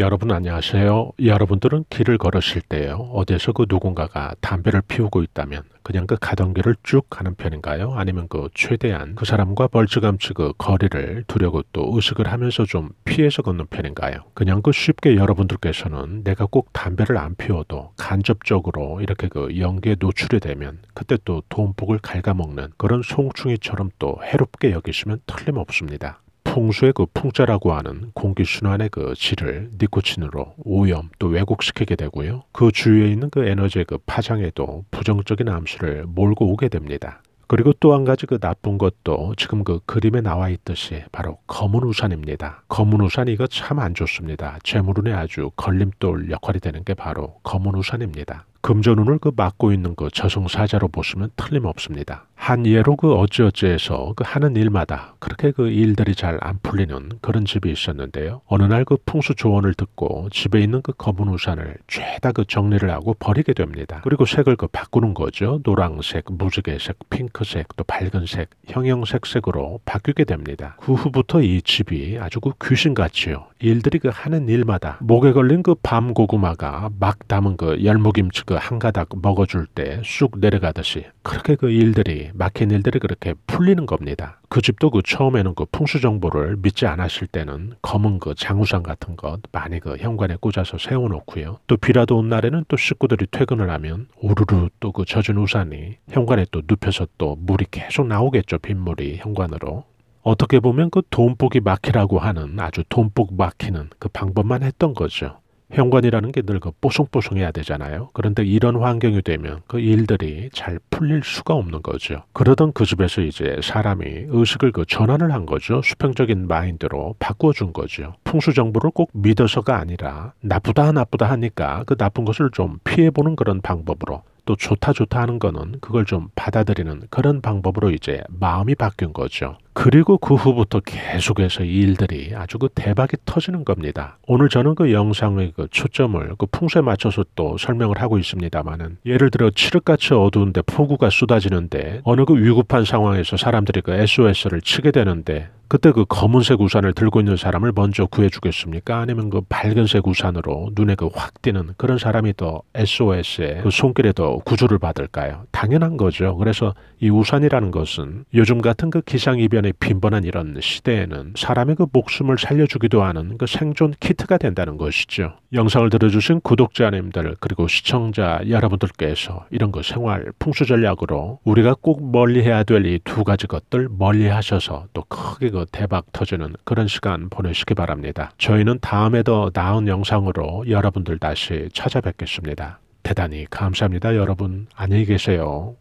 여러분 안녕하세요. 여러분들은 길을 걸으실 때요. 어디에서 그 누군가가 담배를 피우고 있다면 그냥 그 가던 길을 쭉 가는 편인가요? 아니면 그 최대한 그 사람과 벌찌감치 그 거리를 두려고 또 의식을 하면서 좀 피해서 걷는 편인가요? 그냥 그 쉽게 여러분들께서는 내가 꼭 담배를 안 피워도 간접적으로 이렇게 그 연기에 노출이 되면 그때 또 돈복을 갉아먹는 그런 송충이처럼 또 해롭게 여기시면 틀림없습니다. 풍수의 그 풍자라고 하는 공기 순환의 그 질을 니코틴으로 오염 또 왜곡시키게 되고요. 그 주위에 있는 그 에너지의 그 파장에도 부정적인 암수를 몰고 오게 됩니다. 그리고 또 한 가지 그 나쁜 것도 지금 그 그림에 나와 있듯이 바로 검은 우산입니다. 검은 우산이 이거 참 안 좋습니다. 재물운에 아주 걸림돌 역할이 되는 게 바로 검은 우산입니다. 금전운을 그 막고 있는 그 저승사자로 보시면 틀림없습니다. 한 예로 그 어찌어찌해서 그 하는 일마다 그렇게 그 일들이 잘 안 풀리는 그런 집이 있었는데요. 어느 날 그 풍수 조언을 듣고 집에 있는 그 검은 우산을 죄다 그 정리를 하고 버리게 됩니다. 그리고 색을 그 바꾸는 거죠. 노랑색, 무지개색, 핑크색, 또 밝은색, 형형색색으로 바뀌게 됩니다. 그 후부터 이 집이 아주 그 귀신같이요. 일들이 그 하는 일마다 목에 걸린 그 밤 고구마가 막 담은 그 열무김치 그 한 가닥 먹어줄 때 쑥 내려가듯이 그렇게 그 일들이 막힌 일들이 그렇게 풀리는 겁니다. 그 집도 그 처음에는 그 풍수 정보를 믿지 않았을 때는 검은 그 장우산 같은 것 많이 그 현관에 꽂아서 세워놓고요. 또 비라도 온 날에는 또 식구들이 퇴근을 하면 우르르 또 그 젖은 우산이 현관에 또 눕혀서 또 물이 계속 나오겠죠. 빗물이 현관으로. 어떻게 보면 그 돈복이 막히라고 하는 아주 돈복 막히는 그 방법만 했던 거죠. 현관이라는 게 늘그 뽀송뽀송해야 되잖아요. 그런데 이런 환경이 되면 그 일들이 잘 풀릴 수가 없는 거죠. 그러던 그 집에서 이제 사람이 의식을 그 전환을 한 거죠. 수평적인 마인드로 바꿔준 거죠. 풍수 정보를 꼭 믿어서가 아니라 나쁘다 나쁘다 하니까 그 나쁜 것을 좀 피해보는 그런 방법으로 또 좋다 좋다 하는 거는 그걸 좀 받아들이는 그런 방법으로 이제 마음이 바뀐 거죠. 그리고 그 후부터 계속해서 이 일들이 아주 그 대박이 터지는 겁니다. 오늘 저는 그 영상의 그 초점을 그 풍수에 맞춰서 또 설명을 하고 있습니다만은 예를 들어 칠흑같이 어두운데 폭우가 쏟아지는데 어느 그 위급한 상황에서 사람들이 그 SOS를 치게 되는데 그때 그 검은색 우산을 들고 있는 사람을 먼저 구해주겠습니까? 아니면 그 밝은색 우산으로 눈에 그 확 띄는 그런 사람이 더 s o s 에그 손길에 더 구조를 받을까요? 당연한 거죠. 그래서 이 우산이라는 것은 요즘 같은 그 기상이변 소련의 빈번한 이런 시대에는 사람의 그 목숨을 살려주기도 하는 그 생존 키트가 된다는 것이죠. 영상을 들어주신 구독자님들 그리고 시청자 여러분들께서 이런 그 생활 풍수 전략으로 우리가 꼭 멀리해야 될 이 두 가지 것들 멀리하셔서 또 크게 그 대박 터지는 그런 시간 보내시기 바랍니다. 저희는 다음에 더 나은 영상으로 여러분들 다시 찾아뵙겠습니다. 대단히 감사합니다. 여러분 안녕히 계세요.